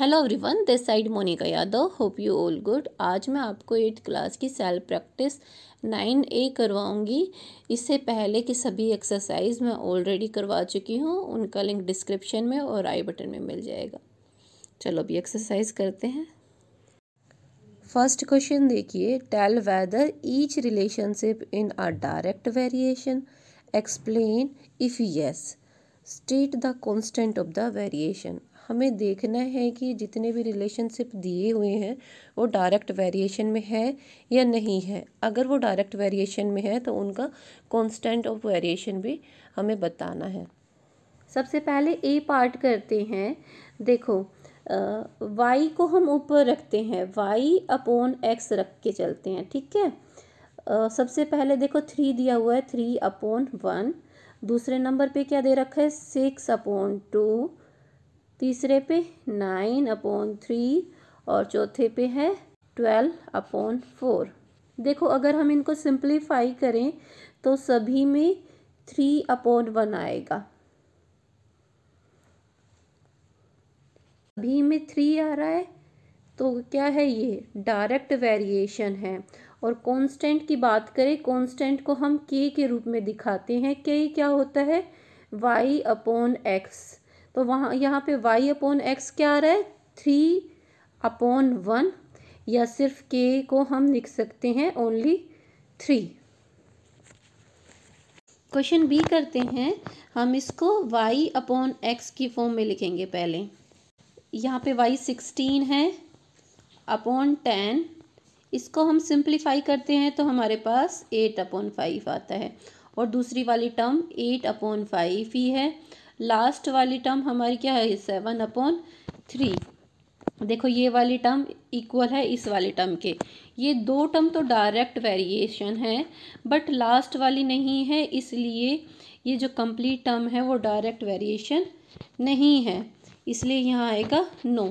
hello everyone this side Monika Yadav hope you all good आज मैं आपको एट्थ क्लास की सेल्फ प्रैक्टिस नाइन ए करवाऊंगी इससे पहले की सभी एक्सरसाइज मैं ऑलरेडी करवा चुकी हूँ उनका लिंक डिस्क्रिप्शन में और आई बटन में मिल जाएगा चलो अभी एक्सरसाइज करते हैं फर्स्ट क्वेश्चन देखिए tell whether each relationship in a direct variation explain if yes state the constant of the variation हमें देखना है कि जितने भी रिलेशनशिप दिए हुए हैं वो डायरेक्ट वेरिएशन में है या नहीं है अगर वो डायरेक्ट वेरिएशन में है तो उनका कॉन्स्टेंट ऑफ वेरिएशन भी हमें बताना है सबसे पहले ए पार्ट करते हैं देखो वाई को हम ऊपर रखते हैं वाई अपॉन एक्स रख के चलते हैं ठीक है आ, सबसे पहले देखो थ्री दिया हुआ है थ्री अपॉन वन दूसरे नंबर पे क्या दे रखा है सिक्स अपॉन टू तीसरे पे नाइन अपॉन थ्री और चौथे पे है ट्वेल्व अपॉन फोर देखो अगर हम इनको सिंप्लीफाई करें तो सभी में थ्री अपॉन वन आएगा सभी में थ्री आ रहा है तो क्या है ये डायरेक्ट वेरिएशन है और कांस्टेंट की बात करें कांस्टेंट को हम के के रूप में दिखाते हैं के क्या होता है वाई अपॉन एक्स तो वहाँ यहाँ पे y अपॉन एक्स क्या आ रहा है थ्री अपॉन वन या सिर्फ k को हम लिख सकते हैं ओनली थ्री क्वेश्चन बी करते हैं हम इसको y अपॉन एक्स की फॉर्म में लिखेंगे पहले यहाँ पे y सिक्सटीन है अपॉन टेन इसको हम सिंप्लीफाई करते हैं तो हमारे पास एट अपॉन फाइव आता है और दूसरी वाली टर्म एट अपॉन फाइव ही है लास्ट वाली टर्म हमारी क्या है सेवन अपॉन थ्री देखो ये वाली टर्म इक्वल है इस वाली टर्म के ये दो टर्म तो डायरेक्ट वेरिएशन है बट लास्ट वाली नहीं है इसलिए ये जो कंप्लीट टर्म है वो डायरेक्ट वेरिएशन नहीं है इसलिए यहाँ आएगा नो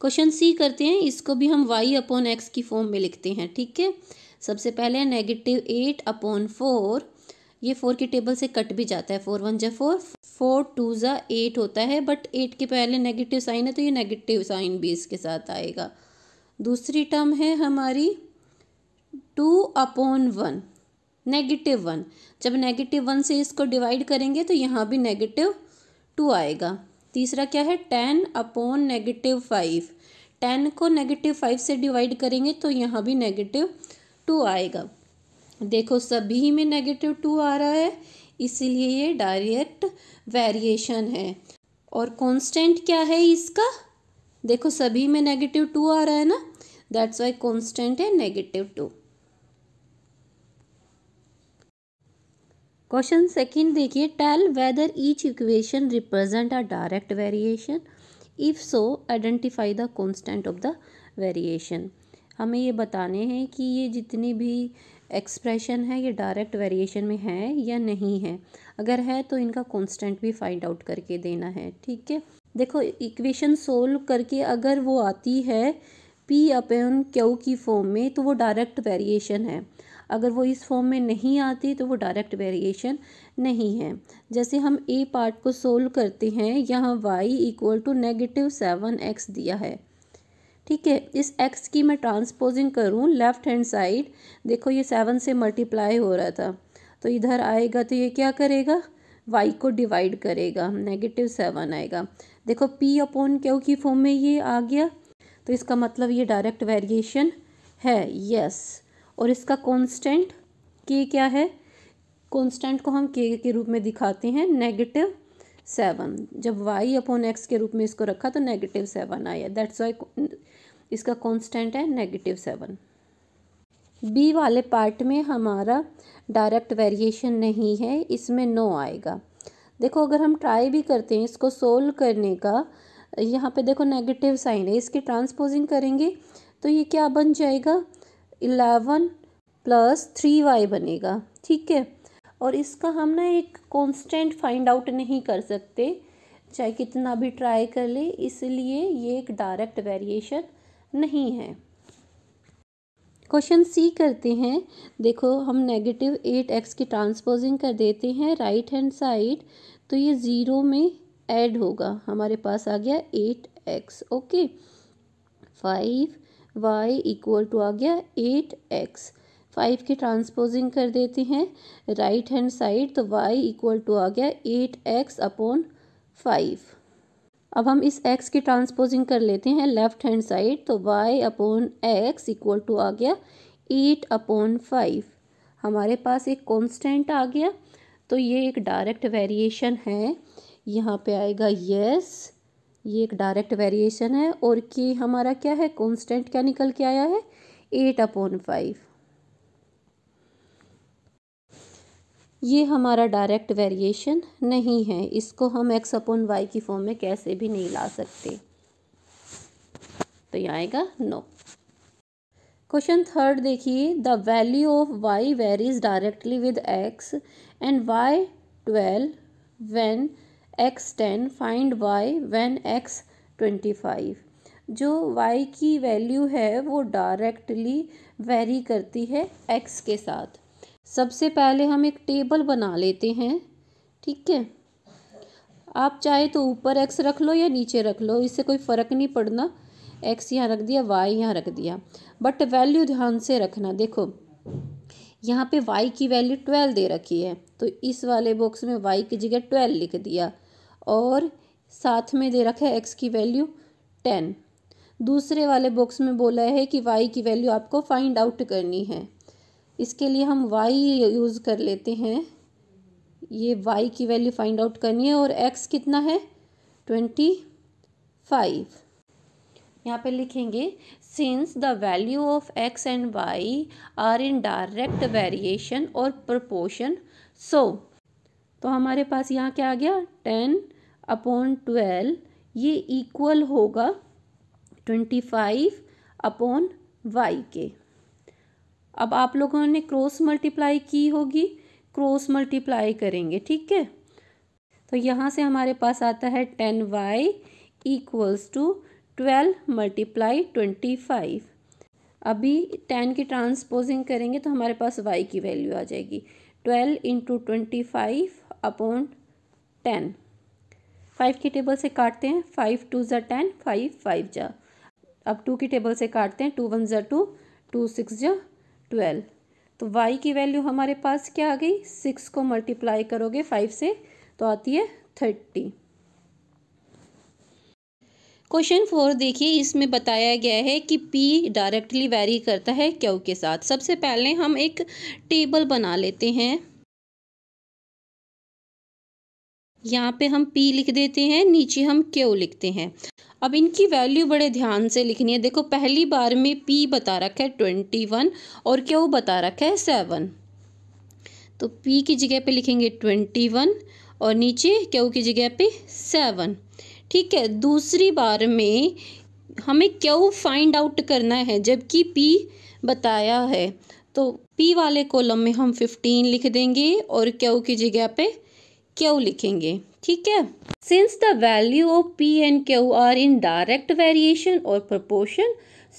क्वेश्चन सी करते हैं इसको भी हम वाई अपॉन एक्स की फॉर्म में लिखते हैं ठीक है सबसे पहले नेगेटिव एट अपॉन फोर ये फोर के टेबल से कट भी जाता है फोर वन जै फोर फोर टू ज़ा एट होता है बट एट के पहले नेगेटिव साइन है तो ये नेगेटिव साइन भी इसके साथ आएगा दूसरी टर्म है हमारी two upon one negative one जब नेगेटिव वन से इसको डिवाइड करेंगे तो यहाँ भी नेगेटिव टू आएगा तीसरा क्या है ten upon negative five ten को नेगेटिव फाइव से डिवाइड करेंगे तो यहाँ भी नेगेटिव टू आएगा देखो सभी में नेगेटिव टू आ रहा है इसीलिए ये डायरेक्ट वेरिएशन है और कांस्टेंट क्या है इसका देखो सभी में नेगेटिव टू आ रहा है ना दैट्स वाई कांस्टेंट है नेगेटिव टू क्वेश्चन सेकंड देखिए tell whether each equation represent a direct variation if so identify the constant of the variation हमें ये बताने हैं कि ये जितनी भी एक्सप्रेशन है ये डायरेक्ट वेरिएशन में है या नहीं है अगर है तो इनका कॉन्स्टेंट भी फाइंड आउट करके देना है ठीक है देखो इक्वेशन सोल्व करके अगर वो आती है पी अपन क्यू की फॉर्म में तो वो डायरेक्ट वेरिएशन है अगर वो इस फॉर्म में नहीं आती तो वो डायरेक्ट वेरिएशन नहीं है जैसे हम ए पार्ट को सोल्व करते हैं यहाँ y equal to negative seven x दिया है ठीक है इस एक्स की मैं ट्रांसपोजिंग करूँ लेफ़्ट हैंड साइड देखो ये सेवन से मल्टीप्लाई हो रहा था तो इधर आएगा तो ये क्या करेगा वाई को डिवाइड करेगा नेगेटिव सेवन आएगा देखो पी अपॉन क्यू की फॉर्म में ये आ गया तो इसका मतलब ये डायरेक्ट वेरिएशन है यस और इसका कॉन्स्टेंट के क्या है कॉन्स्टेंट को हम के के रूप में दिखाते हैं नेगेटिव सेवन जब वाई अपॉन एक्स के रूप में इसको रखा तो नेगेटिव सेवन आया दैट्स वाई इसका कॉन्स्टेंट है नेगेटिव सेवन बी वाले पार्ट में हमारा डायरेक्ट वेरिएशन नहीं है इसमें नो आएगा देखो अगर हम ट्राई भी करते हैं इसको सोल्व करने का यहाँ पे देखो नेगेटिव साइन है इसकी ट्रांसपोजिंग करेंगे तो ये क्या बन जाएगा इलेवन प्लस थ्री वाई बनेगा ठीक है और इसका हम ना एक कांस्टेंट फाइंड आउट नहीं कर सकते चाहे कितना भी ट्राई कर ले इसलिए ये एक डायरेक्ट वेरिएशन नहीं है क्वेश्चन सी करते हैं देखो हम नेगेटिव एट एक्स की ट्रांसपोजिंग कर देते हैं राइट हैंड साइड तो ये ज़ीरो में ऐड होगा हमारे पास आ गया eight x okay five y equal to आ गया एट एक्स फाइव की ट्रांसपोजिंग कर देते हैं राइट हैंड साइड तो वाई इक्वल टू आ गया एट एक्स अपॉन फाइव अब हम इस एक्स की ट्रांसपोजिंग कर लेते हैं लेफ्ट हैंड साइड तो y upon x equal to आ गया एट अपॉन फाइव हमारे पास एक कांस्टेंट आ गया तो ये एक डायरेक्ट वेरिएशन है यहाँ पे आएगा यस ये एक डायरेक्ट वेरिएशन है और कि हमारा क्या है कांस्टेंट क्या निकल के आया है एट अपॉन फाइव ये हमारा डायरेक्ट वेरिएशन नहीं है इसको हम एक्स अपॉन वाई की फॉर्म में कैसे भी नहीं ला सकते तो ये आएगा नो क्वेश्चन थर्ड देखिए the value of y varies directly with x and y twelve when x ten find y when x twenty five जो वाई की वैल्यू है वो डायरेक्टली वेरी करती है एक्स के साथ सबसे पहले हम एक टेबल बना लेते हैं ठीक है आप चाहे तो ऊपर एक्स रख लो या नीचे रख लो इससे कोई फ़र्क नहीं पड़ना एक्स यहाँ रख दिया वाई यहाँ रख दिया बट वैल्यू ध्यान से रखना देखो यहाँ पे वाई की वैल्यू ट्वेल्व दे रखी है तो इस वाले बॉक्स में वाई की जगह ट्वेल्व लिख दिया और साथ में दे रखा है एक्स की वैल्यू टेन दूसरे वाले बॉक्स में बोला है कि वाई की वैल्यू आपको फाइंड आउट करनी है इसके लिए हम y यूज़ कर लेते हैं ये y की वैल्यू फाइंड आउट करनी है और x कितना है ट्वेंटी फाइव यहाँ पे लिखेंगे since the value of x and y are in direct variation और प्रोपोर्शन सो तो हमारे पास यहाँ क्या आ गया टेन अपॉन ट्वेल्व ये इक्वल होगा ट्वेंटी फाइव अपॉन वाई के अब आप लोगों ने क्रॉस मल्टीप्लाई की होगी क्रॉस मल्टीप्लाई करेंगे ठीक है तो यहाँ से हमारे पास आता है ten y equals to twelve multiply twenty five अभी टेन की ट्रांसपोजिंग करेंगे तो हमारे पास वाई की वैल्यू आ जाएगी twelve into twenty five upon ten five की टेबल से काटते हैं फाइव टू ज़ा टेन फाइव फाइव जा अब टू की टेबल से काटते हैं टू वन ज़ा टू टू सिक्स जा ट्वेल्व तो y की वैल्यू हमारे पास क्या आ गई सिक्स को मल्टीप्लाई करोगे फाइव से तो आती है थर्टी क्वेश्चन फोर देखिए इसमें बताया गया है कि P डायरेक्टली वेरी करता है क्यू के साथ सबसे पहले हम एक टेबल बना लेते हैं यहाँ पे हम P लिख देते हैं नीचे हम Q लिखते हैं अब इनकी वैल्यू बड़े ध्यान से लिखनी है देखो पहली बार में P बता रखा है ट्वेंटी वन और Q बता रखा है सेवन तो P की जगह पे लिखेंगे ट्वेंटी वन और नीचे Q की जगह पे सेवन ठीक है दूसरी बार में हमें क्यों फाइंड आउट करना है जबकि पी बताया है तो पी वाले कॉलम में हम फिफ्टीन लिख देंगे और क्यों की जगह पे क्यू लिखेंगे ठीक है since the value of p and q are in direct variation और प्रपोर्शन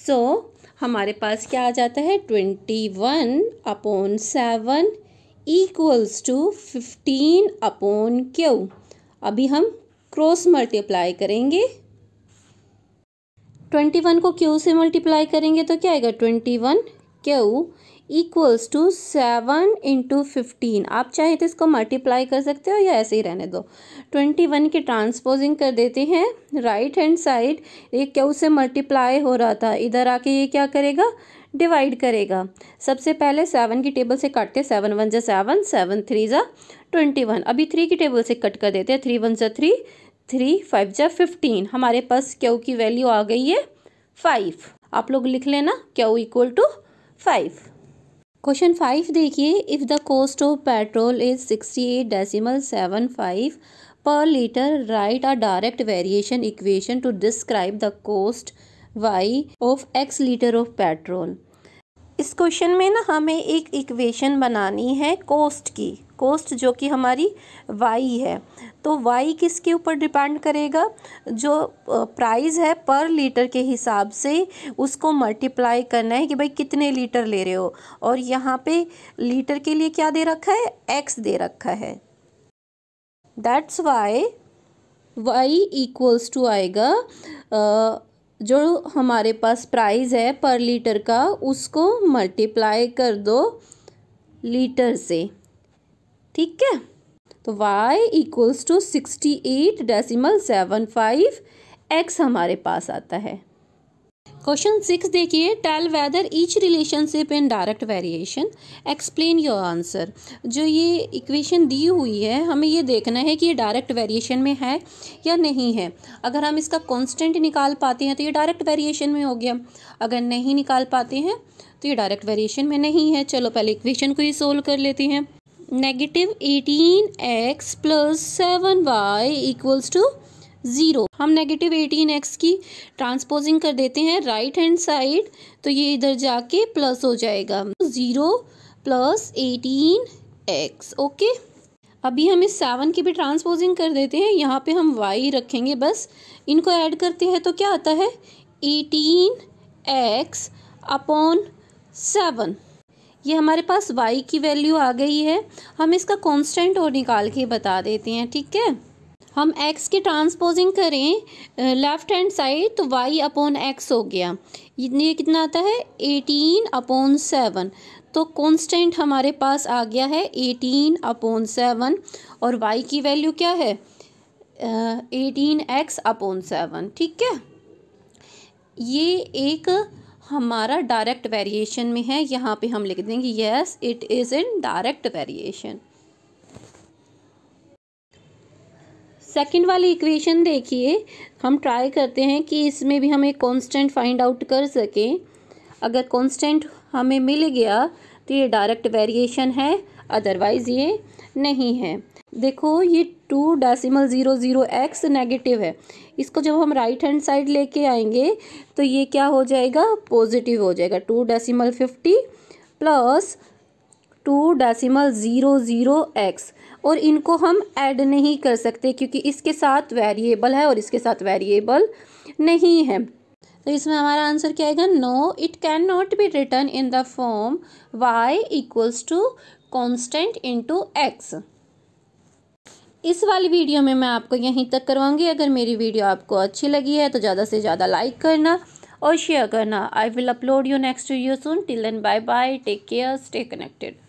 सो हमारे पास क्या आ जाता है twenty one upon seven equals to fifteen upon q अभी हम क्रॉस मल्टीप्लाई करेंगे ट्वेंटी वन को क्यू से मल्टीप्लाई करेंगे तो क्या आएगा twenty one q equals to seven into fifteen आप चाहे तो इसको मल्टीप्लाई कर सकते हो या ऐसे ही रहने दो ट्वेंटी वन की ट्रांसपोजिंग कर देते हैं राइट हैंड साइड ये क्या उसे मल्टीप्लाई हो रहा था इधर आके ये क्या करेगा डिवाइड करेगा सबसे पहले सेवन की टेबल से काटते सेवन वन जा सेवन सेवन थ्री जा ट्वेंटी वन अभी थ्री की टेबल से कट कर देते हैं थ्री वन जा थ्री थ्री फाइव जा फिफ्टीन हमारे पास क्यू की वैल्यू आ गई है फाइव आप लोग लिख लेना q equal to five question five देखिए if the cost of petrol is sixty eight decimal seven five per litre write a direct variation equation to describe the cost y of x litre of petrol इस question में ना हमें एक equation बनानी है cost की coast जो कि हमारी वाई है तो वाई किसके ऊपर डिपेंड करेगा जो प्राइस है पर लीटर के हिसाब से उसको मल्टीप्लाई करना है कि भाई कितने लीटर ले रहे हो और यहाँ पे लीटर के लिए क्या दे रखा है एक्स दे रखा है that's why y equals to आएगा जो हमारे पास प्राइस है पर लीटर का उसको मल्टीप्लाई कर दो लीटर से ठीक है तो y equals to sixty eight decimal seven five x हमारे पास आता है क्वेश्चन सिक्स देखिए tell whether each relationship in direct variation explain your answer जो ये इक्वेशन दी हुई है हमें ये देखना है कि ये डायरेक्ट वेरिएशन में है या नहीं है अगर हम इसका कांस्टेंट निकाल पाते हैं तो ये डायरेक्ट वेरिएशन में हो गया अगर नहीं निकाल पाते हैं तो ये डायरेक्ट वेरिएशन में नहीं है चलो पहले इक्वेशन को ही सोल्व कर लेते हैं negative eighteen x plus seven y equals to zero हम नेगेटिव एटीन एक्स की ट्रांसपोजिंग कर देते हैं राइट हैंड साइड तो ये इधर जाके प्लस हो जाएगा zero plus eighteen x okay अभी हम इस सेवन की भी ट्रांसपोजिंग कर देते हैं यहाँ पे हम वाई रखेंगे बस इनको ऐड करते हैं तो क्या आता है एटीन एक्स अपॉन सेवन ये हमारे पास y की वैल्यू आ गई है हम इसका कांस्टेंट और निकाल के बता देते हैं ठीक है हम x की ट्रांसपोजिंग करें लेफ़्ट हैंड साइड तो y अपॉन x हो गया ये कितना आता है एटीन अपॉन सेवन तो कांस्टेंट हमारे पास आ गया है एटीन अपॉन सेवन और y की वैल्यू क्या है एटीन एक्स अपॉन सेवन ठीक है ये एक हमारा डायरेक्ट वेरिएशन में है यहाँ पे हम लिख देंगे yes it is in direct variation second वाली इक्वेशन देखिए हम ट्राई करते हैं कि इसमें भी हम एक कॉन्स्टेंट फाइंड आउट कर सकें अगर कॉन्स्टेंट हमें मिल गया तो ये डायरेक्ट वेरिएशन है अदरवाइज़ ये नहीं है देखो ये two decimal zero zero x negative है इसको जब हम राइट हैंड साइड लेके आएंगे तो ये क्या हो जाएगा पॉजिटिव हो जाएगा two decimal fifty plus two decimal zero zero x और इनको हम ऐड नहीं कर सकते क्योंकि इसके साथ वेरिएबल है और इसके साथ वेरिएबल नहीं है तो इसमें हमारा आंसर क्या आएगा no it can not be written in the form y equals to constant into x इस वाली वीडियो में मैं आपको यहीं तक करवाऊँगी अगर मेरी वीडियो आपको अच्छी लगी है तो ज़्यादा से ज़्यादा लाइक करना और शेयर करना I will upload you next video soon till एंड bye bye take care stay connected